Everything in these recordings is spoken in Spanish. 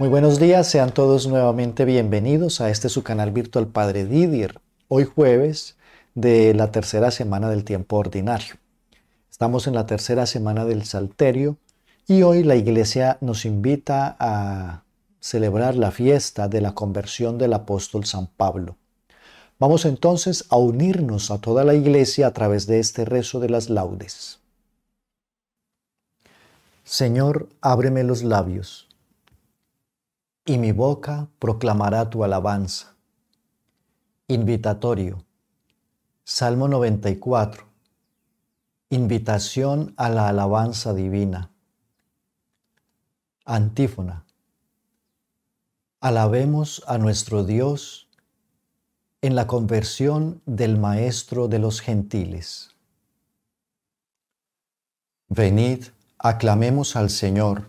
Muy buenos días, sean todos nuevamente bienvenidos a este su canal virtual Padre Didier, hoy jueves de la tercera semana del tiempo ordinario. Estamos en la tercera semana del Salterio y hoy la iglesia nos invita a celebrar la fiesta de la conversión del apóstol San Pablo. Vamos entonces a unirnos a toda la iglesia a través de este rezo de las laudes. Señor, ábreme los labios y mi boca proclamará tu alabanza. Invitatorio. Salmo 94. Invitación a la alabanza divina. Antífona. Alabemos a nuestro Dios en la conversión del Maestro de los Gentiles. Venid, aclamemos al Señor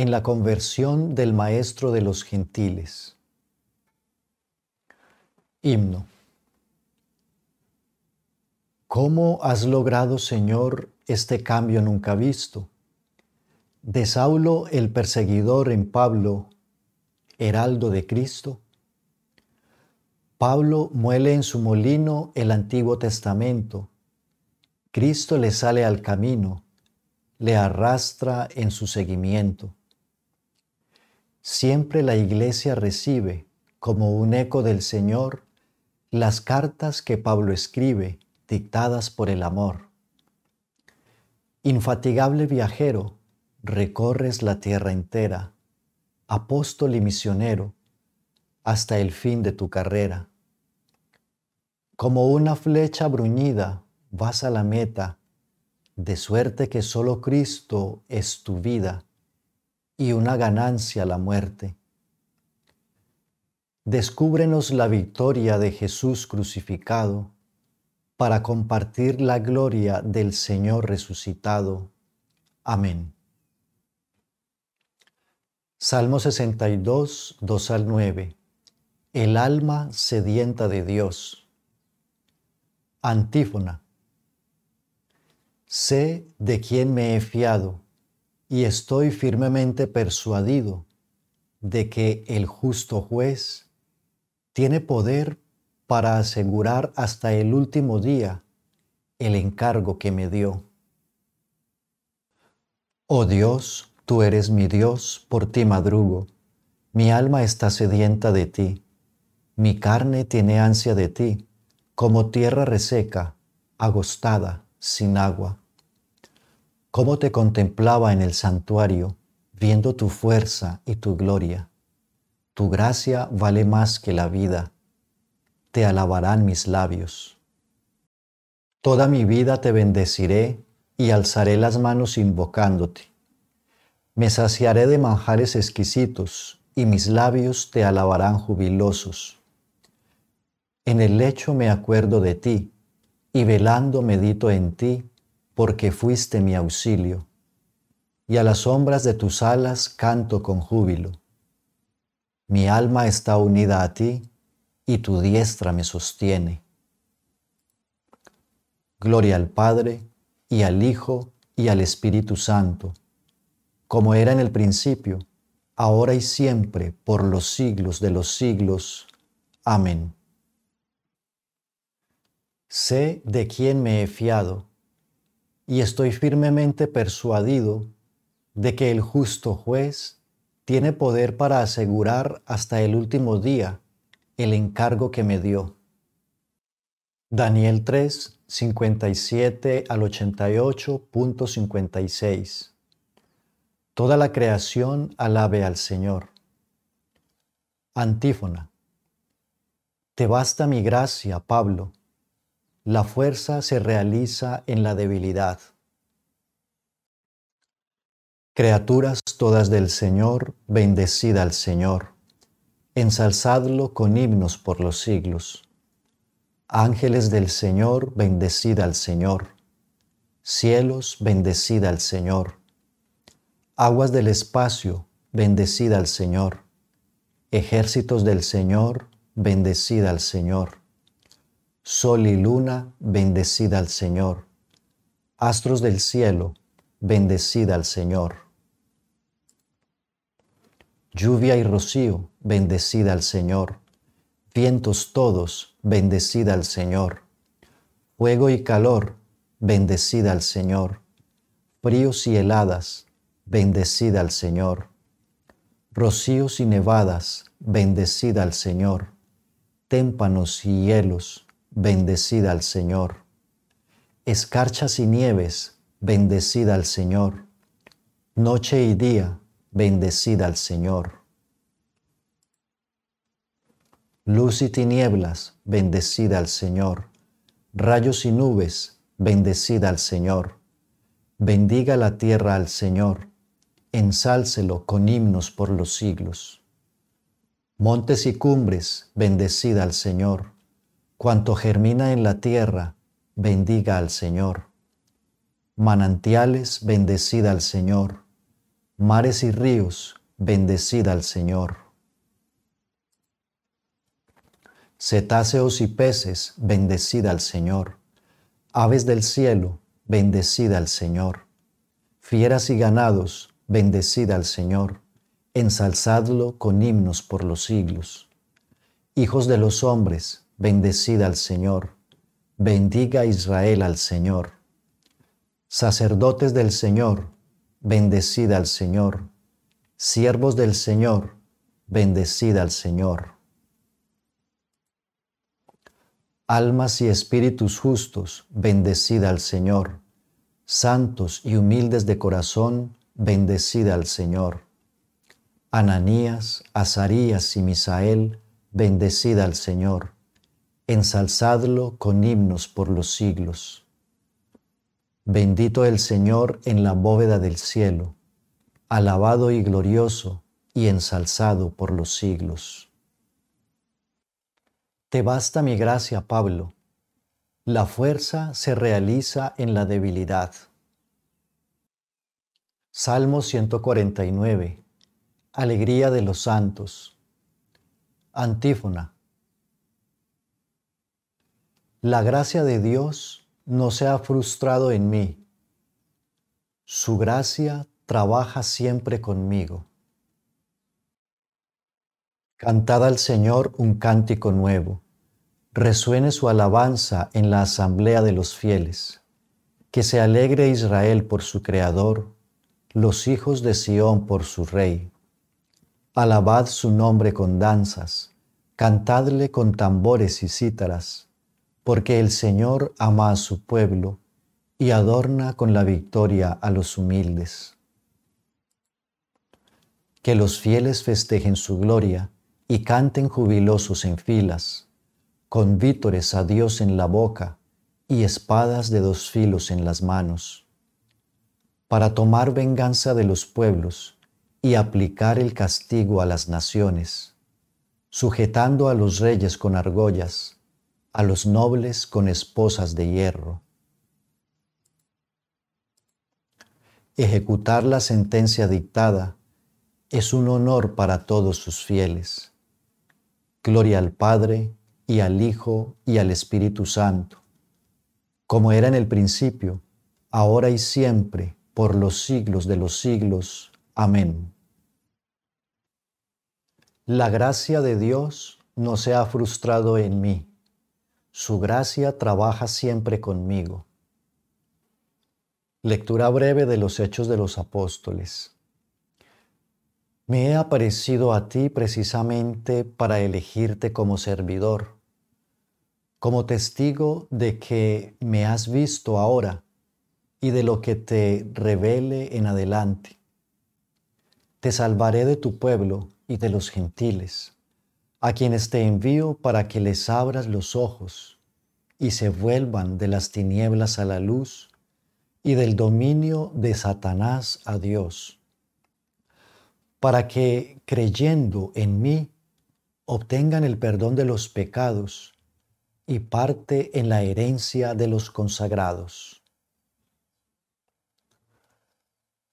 en la conversión del Maestro de los Gentiles. Himno. ¿Cómo has logrado, Señor, este cambio nunca visto? De Saulo el perseguidor en Pablo, heraldo de Cristo. Pablo muele en su molino el Antiguo Testamento. Cristo le sale al camino, le arrastra en su seguimiento siempre la iglesia recibe, como un eco del Señor, las cartas que Pablo escribe, dictadas por el amor. Infatigable viajero, recorres la tierra entera, apóstol y misionero, hasta el fin de tu carrera. Como una flecha bruñida vas a la meta, de suerte que solo Cristo es tu vida y una ganancia la muerte. Descúbrenos la victoria de Jesús crucificado para compartir la gloria del Señor resucitado. Amén. Salmo 62, 2 al 9. El alma sedienta de Dios. Antífona. Sé de quién me he fiado y estoy firmemente persuadido de que el justo juez tiene poder para asegurar hasta el último día el encargo que me dio. Oh Dios, tú eres mi Dios, por ti madrugo. Mi alma está sedienta de ti. Mi carne tiene ansia de ti, como tierra reseca, agostada, sin agua cómo te contemplaba en el santuario, viendo tu fuerza y tu gloria. Tu gracia vale más que la vida. Te alabarán mis labios. Toda mi vida te bendeciré y alzaré las manos invocándote. Me saciaré de manjares exquisitos y mis labios te alabarán jubilosos. En el lecho me acuerdo de ti y velando medito en ti porque fuiste mi auxilio, y a las sombras de tus alas canto con júbilo. Mi alma está unida a ti, y tu diestra me sostiene. Gloria al Padre, y al Hijo, y al Espíritu Santo, como era en el principio, ahora y siempre, por los siglos de los siglos. Amén. Sé de quién me he fiado y estoy firmemente persuadido de que el justo juez tiene poder para asegurar hasta el último día el encargo que me dio. Daniel 3, 57 al 88.56. Toda la creación alabe al Señor. Antífona. Te basta mi gracia, Pablo la fuerza se realiza en la debilidad. Criaturas todas del Señor, bendecida al Señor. Ensalzadlo con himnos por los siglos. Ángeles del Señor, bendecida al Señor. Cielos, bendecida al Señor. Aguas del espacio, bendecida al Señor. Ejércitos del Señor, bendecida al Señor. Sol y luna, bendecida al Señor. Astros del cielo, bendecida al Señor. Lluvia y rocío, bendecida al Señor. Vientos todos, bendecida al Señor. Fuego y calor, bendecida al Señor. Fríos y heladas, bendecida al Señor. Rocíos y nevadas, bendecida al Señor. Témpanos y hielos, bendecida al Señor. Escarchas y nieves, bendecida al Señor. Noche y día, bendecida al Señor. Luz y tinieblas, bendecida al Señor. Rayos y nubes, bendecida al Señor. Bendiga la tierra al Señor. Ensálcelo con himnos por los siglos. Montes y cumbres, bendecida al Señor Cuanto germina en la tierra, bendiga al Señor. Manantiales, bendecida al Señor. Mares y ríos, bendecida al Señor. Cetáceos y peces, bendecida al Señor. Aves del cielo, bendecida al Señor. Fieras y ganados, bendecida al Señor. Ensalzadlo con himnos por los siglos. Hijos de los hombres, Bendecida al Señor. Bendiga Israel al Señor. Sacerdotes del Señor, bendecida al Señor. Siervos del Señor, bendecida al Señor. Almas y espíritus justos, bendecida al Señor. Santos y humildes de corazón, bendecida al Señor. Ananías, Azarías y Misael, bendecida al Señor ensalzadlo con himnos por los siglos. Bendito el Señor en la bóveda del cielo, alabado y glorioso y ensalzado por los siglos. Te basta mi gracia, Pablo. La fuerza se realiza en la debilidad. Salmo 149. Alegría de los santos. Antífona la gracia de Dios no se ha frustrado en mí. Su gracia trabaja siempre conmigo. Cantad al Señor un cántico nuevo. Resuene su alabanza en la asamblea de los fieles. Que se alegre Israel por su Creador, los hijos de Sión por su Rey. Alabad su nombre con danzas, cantadle con tambores y cítaras porque el Señor ama a su pueblo y adorna con la victoria a los humildes. Que los fieles festejen su gloria y canten jubilosos en filas, con vítores a Dios en la boca y espadas de dos filos en las manos, para tomar venganza de los pueblos y aplicar el castigo a las naciones, sujetando a los reyes con argollas, a los nobles con esposas de hierro. Ejecutar la sentencia dictada es un honor para todos sus fieles. Gloria al Padre y al Hijo y al Espíritu Santo, como era en el principio, ahora y siempre, por los siglos de los siglos. Amén. La gracia de Dios no se ha frustrado en mí su gracia trabaja siempre conmigo. Lectura breve de los Hechos de los Apóstoles. Me he aparecido a ti precisamente para elegirte como servidor, como testigo de que me has visto ahora y de lo que te revele en adelante. Te salvaré de tu pueblo y de los gentiles a quienes te envío para que les abras los ojos y se vuelvan de las tinieblas a la luz y del dominio de Satanás a Dios, para que, creyendo en mí, obtengan el perdón de los pecados y parte en la herencia de los consagrados.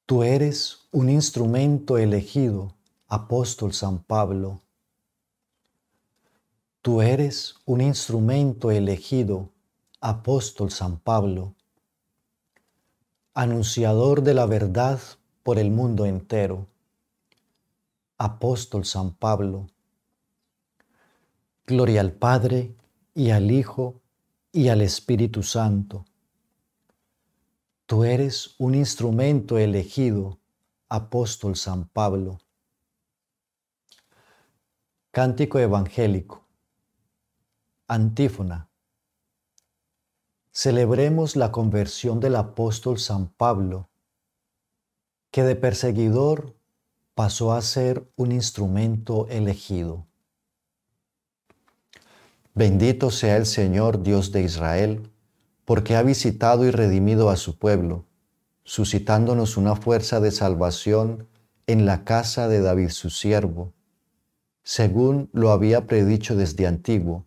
Tú eres un instrumento elegido, apóstol San Pablo, Tú eres un instrumento elegido, apóstol San Pablo, anunciador de la verdad por el mundo entero, apóstol San Pablo. Gloria al Padre y al Hijo y al Espíritu Santo. Tú eres un instrumento elegido, apóstol San Pablo. Cántico evangélico. Antífona. Celebremos la conversión del apóstol San Pablo, que de perseguidor pasó a ser un instrumento elegido. Bendito sea el Señor Dios de Israel, porque ha visitado y redimido a su pueblo, suscitándonos una fuerza de salvación en la casa de David su siervo, según lo había predicho desde antiguo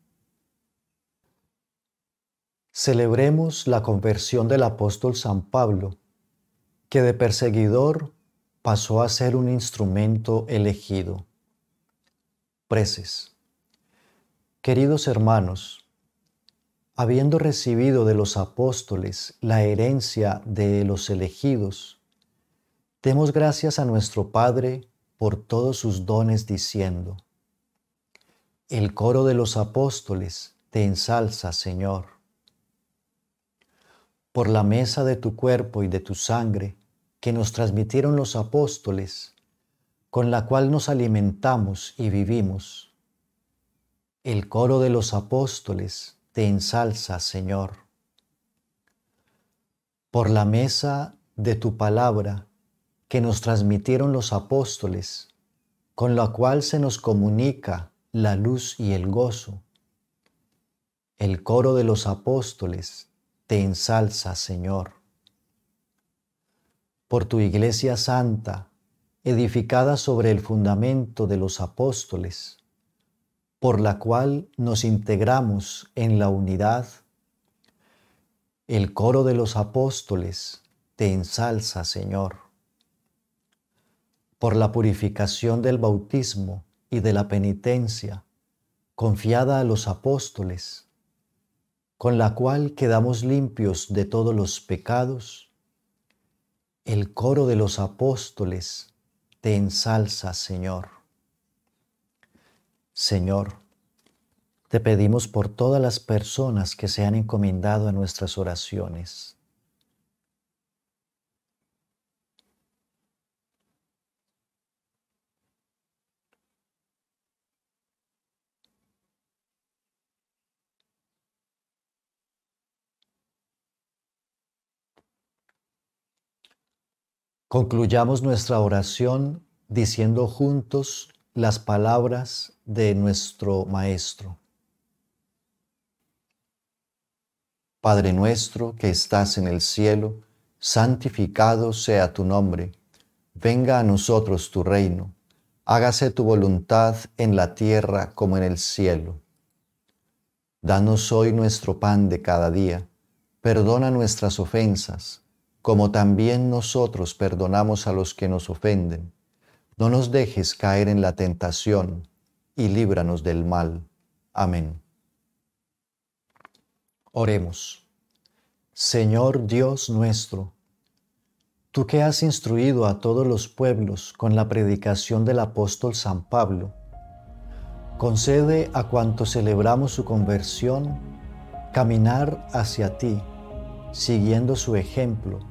celebremos la conversión del apóstol San Pablo, que de perseguidor pasó a ser un instrumento elegido. Preces. Queridos hermanos, habiendo recibido de los apóstoles la herencia de los elegidos, demos gracias a nuestro Padre por todos sus dones diciendo, El coro de los apóstoles te ensalza, Señor por la mesa de tu cuerpo y de tu sangre que nos transmitieron los apóstoles, con la cual nos alimentamos y vivimos. El coro de los apóstoles te ensalza, Señor. Por la mesa de tu palabra que nos transmitieron los apóstoles, con la cual se nos comunica la luz y el gozo. El coro de los apóstoles te ensalza, Señor. Por tu iglesia santa, edificada sobre el fundamento de los apóstoles, por la cual nos integramos en la unidad, el coro de los apóstoles te ensalza, Señor. Por la purificación del bautismo y de la penitencia, confiada a los apóstoles, con la cual quedamos limpios de todos los pecados, el coro de los apóstoles te ensalza, Señor. Señor, te pedimos por todas las personas que se han encomendado a nuestras oraciones Concluyamos nuestra oración diciendo juntos las palabras de nuestro Maestro. Padre nuestro que estás en el cielo, santificado sea tu nombre, venga a nosotros tu reino, hágase tu voluntad en la tierra como en el cielo. Danos hoy nuestro pan de cada día, perdona nuestras ofensas como también nosotros perdonamos a los que nos ofenden. No nos dejes caer en la tentación, y líbranos del mal. Amén. Oremos. Señor Dios nuestro, tú que has instruido a todos los pueblos con la predicación del apóstol San Pablo, concede a cuantos celebramos su conversión caminar hacia ti, siguiendo su ejemplo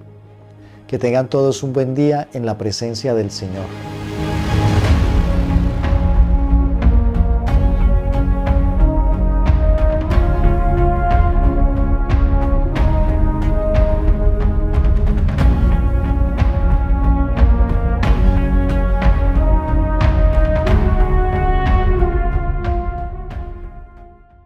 Que tengan todos un buen día en la presencia del Señor.